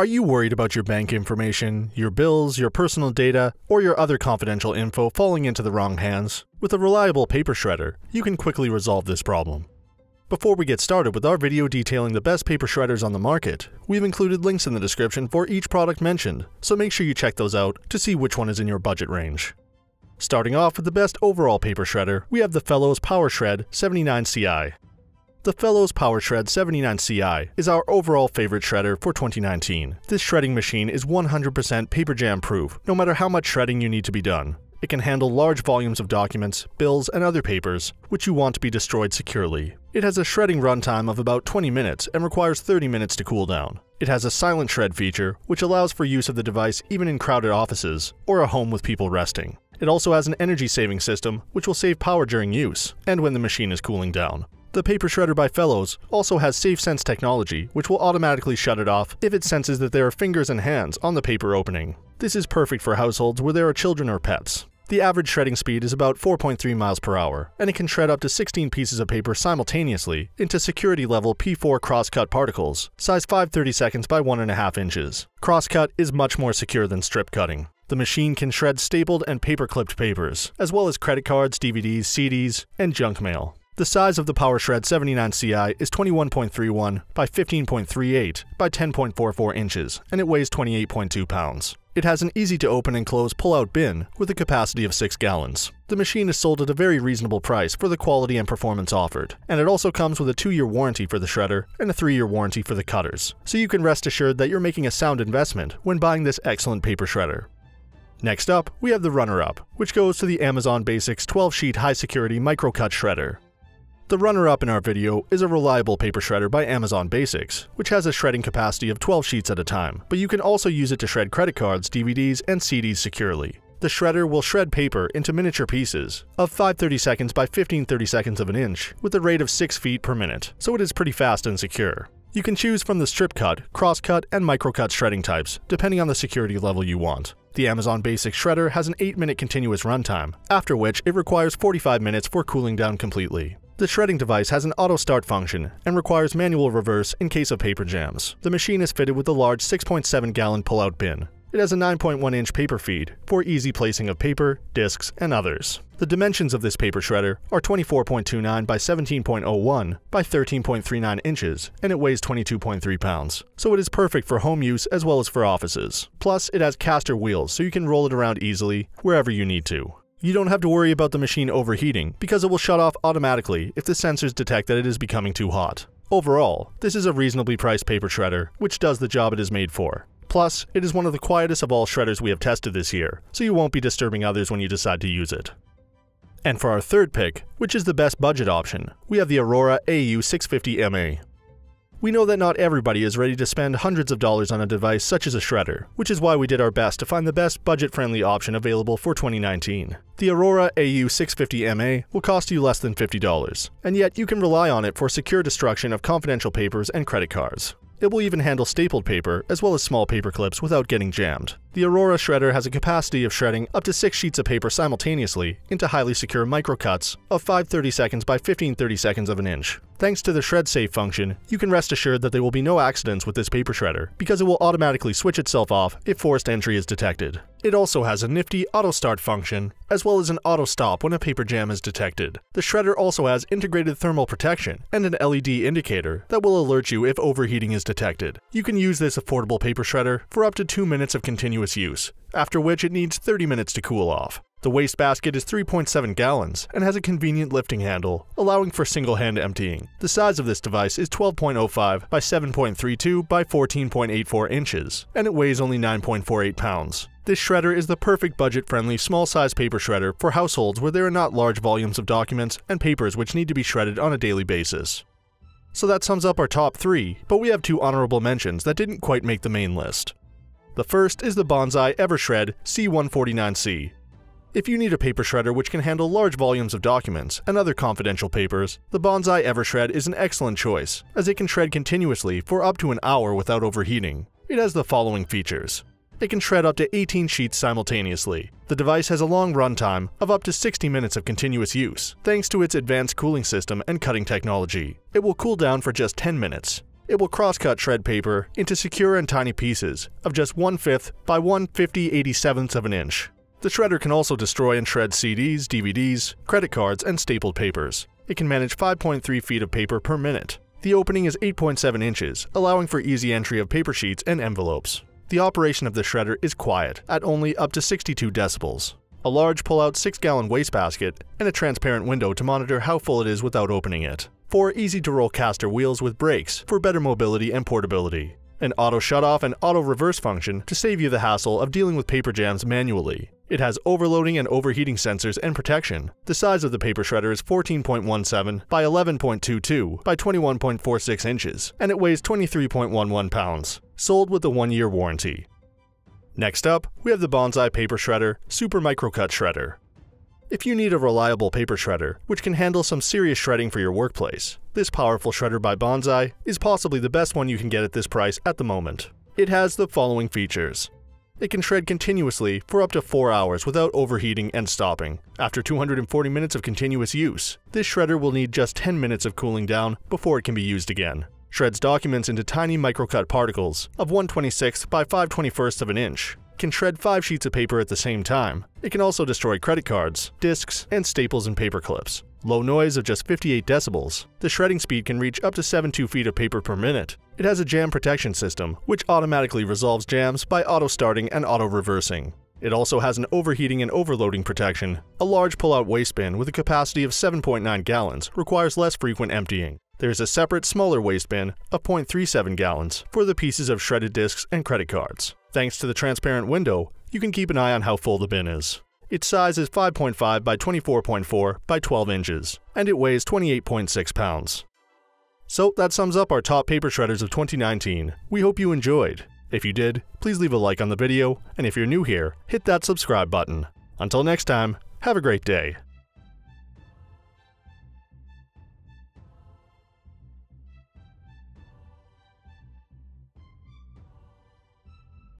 Are you worried about your bank information, your bills, your personal data, or your other confidential info falling into the wrong hands? With a reliable paper shredder, you can quickly resolve this problem. Before we get started with our video detailing the best paper shredders on the market, we've included links in the description for each product mentioned, so make sure you check those out to see which one is in your budget range. Starting off with the best overall paper shredder, we have the Fellows Powershred 79CI the Fellows Power Shred 79CI is our overall favorite shredder for 2019. This shredding machine is 100% paper jam proof, no matter how much shredding you need to be done. It can handle large volumes of documents, bills, and other papers, which you want to be destroyed securely. It has a shredding runtime of about 20 minutes and requires 30 minutes to cool down. It has a silent shred feature, which allows for use of the device even in crowded offices or a home with people resting. It also has an energy saving system, which will save power during use and when the machine is cooling down. The paper shredder by Fellows also has safe sense technology, which will automatically shut it off if it senses that there are fingers and hands on the paper opening. This is perfect for households where there are children or pets. The average shredding speed is about 4.3 miles per hour, and it can shred up to 16 pieces of paper simultaneously into security level P4 crosscut particles, size 530 seconds by 1.5 inches. Crosscut is much more secure than strip cutting. The machine can shred stapled and paper clipped papers, as well as credit cards, DVDs, CDs, and junk mail. The size of the PowerShred 79Ci is 21.31 by 15.38 by 10.44 inches, and it weighs 28.2 pounds. It has an easy to open and close pull-out bin with a capacity of 6 gallons. The machine is sold at a very reasonable price for the quality and performance offered, and it also comes with a 2-year warranty for the shredder and a 3-year warranty for the cutters, so you can rest assured that you're making a sound investment when buying this excellent paper shredder. Next up, we have the runner-up, which goes to the Amazon Basics 12-sheet high-security microcut shredder. The runner-up in our video is a reliable paper shredder by Amazon Basics, which has a shredding capacity of 12 sheets at a time, but you can also use it to shred credit cards, DVDs, and CDs securely. The shredder will shred paper into miniature pieces of 530 seconds by 1530 seconds of an inch with a rate of 6 feet per minute, so it is pretty fast and secure. You can choose from the strip cut, cross cut, and micro cut shredding types, depending on the security level you want. The Amazon Basic Shredder has an 8 minute continuous runtime, after which it requires 45 minutes for cooling down completely. The shredding device has an auto start function and requires manual reverse in case of paper jams. The machine is fitted with a large 6.7 gallon pull-out bin. It has a 9.1 inch paper feed for easy placing of paper, discs, and others. The dimensions of this paper shredder are 24.29 by 17.01 by 13.39 inches, and it weighs 22.3 pounds, so it is perfect for home use as well as for offices. Plus, it has caster wheels so you can roll it around easily wherever you need to. You don't have to worry about the machine overheating, because it will shut off automatically if the sensors detect that it is becoming too hot. Overall, this is a reasonably priced paper shredder, which does the job it is made for. Plus, it is one of the quietest of all shredders we have tested this year, so you won't be disturbing others when you decide to use it. And for our third pick, which is the best budget option, we have the Aurora AU650MA. We know that not everybody is ready to spend hundreds of dollars on a device such as a shredder, which is why we did our best to find the best budget-friendly option available for 2019. The Aurora AU650MA will cost you less than $50, and yet you can rely on it for secure destruction of confidential papers and credit cards. It will even handle stapled paper as well as small paper clips without getting jammed. The Aurora Shredder has a capacity of shredding up to 6 sheets of paper simultaneously into highly secure microcuts of 5 seconds by 15 seconds of an inch. Thanks to the shred safe function, you can rest assured that there will be no accidents with this paper shredder, because it will automatically switch itself off if forced entry is detected. It also has a nifty auto start function, as well as an auto stop when a paper jam is detected. The shredder also has integrated thermal protection and an LED indicator that will alert you if overheating is detected. You can use this affordable paper shredder for up to 2 minutes of continuous use, after which it needs 30 minutes to cool off. The wastebasket is 3.7 gallons and has a convenient lifting handle, allowing for single hand emptying. The size of this device is 12.05 by 7.32 by 14.84 inches, and it weighs only 9.48 pounds. This shredder is the perfect budget-friendly small-size paper shredder for households where there are not large volumes of documents and papers which need to be shredded on a daily basis. So that sums up our top three, but we have two honorable mentions that didn't quite make the main list. The first is the Bonsai EverShred C149C, if you need a paper shredder which can handle large volumes of documents and other confidential papers, the Bonsai EverShred is an excellent choice, as it can shred continuously for up to an hour without overheating. It has the following features. It can shred up to 18 sheets simultaneously. The device has a long runtime of up to 60 minutes of continuous use, thanks to its advanced cooling system and cutting technology. It will cool down for just 10 minutes. It will cross-cut shred paper into secure and tiny pieces of just 1 5th by 1 50 87th of an inch. The shredder can also destroy and shred CDs, DVDs, credit cards, and stapled papers. It can manage 5.3 feet of paper per minute. The opening is 8.7 inches, allowing for easy entry of paper sheets and envelopes. The operation of the shredder is quiet, at only up to 62 decibels. A large pull-out 6-gallon wastebasket, and a transparent window to monitor how full it is without opening it. Four easy-to-roll caster wheels with brakes for better mobility and portability an auto shutoff and auto reverse function to save you the hassle of dealing with paper jams manually. It has overloading and overheating sensors and protection. The size of the paper shredder is 14.17 by 11.22 by 21.46 inches, and it weighs 23.11 pounds. Sold with a one-year warranty. Next up, we have the Bonsai Paper Shredder Super Microcut Shredder. If you need a reliable paper shredder, which can handle some serious shredding for your workplace, this powerful shredder by Bonsai is possibly the best one you can get at this price at the moment. It has the following features. It can shred continuously for up to 4 hours without overheating and stopping. After 240 minutes of continuous use, this shredder will need just 10 minutes of cooling down before it can be used again. Shreds documents into tiny microcut particles of 126 by 521st of an inch, can shred five sheets of paper at the same time. It can also destroy credit cards, discs, and staples and paper clips. Low noise of just 58 decibels. The shredding speed can reach up to 72 feet of paper per minute. It has a jam protection system, which automatically resolves jams by auto-starting and auto-reversing. It also has an overheating and overloading protection. A large pull-out bin with a capacity of 7.9 gallons requires less frequent emptying. There's a separate, smaller waste bin of 0.37 gallons for the pieces of shredded discs and credit cards. Thanks to the transparent window, you can keep an eye on how full the bin is. Its size is 5.5 by 24.4 by 12 inches, and it weighs 28.6 pounds. So that sums up our top paper shredders of 2019. We hope you enjoyed. If you did, please leave a like on the video, and if you're new here, hit that subscribe button. Until next time, have a great day.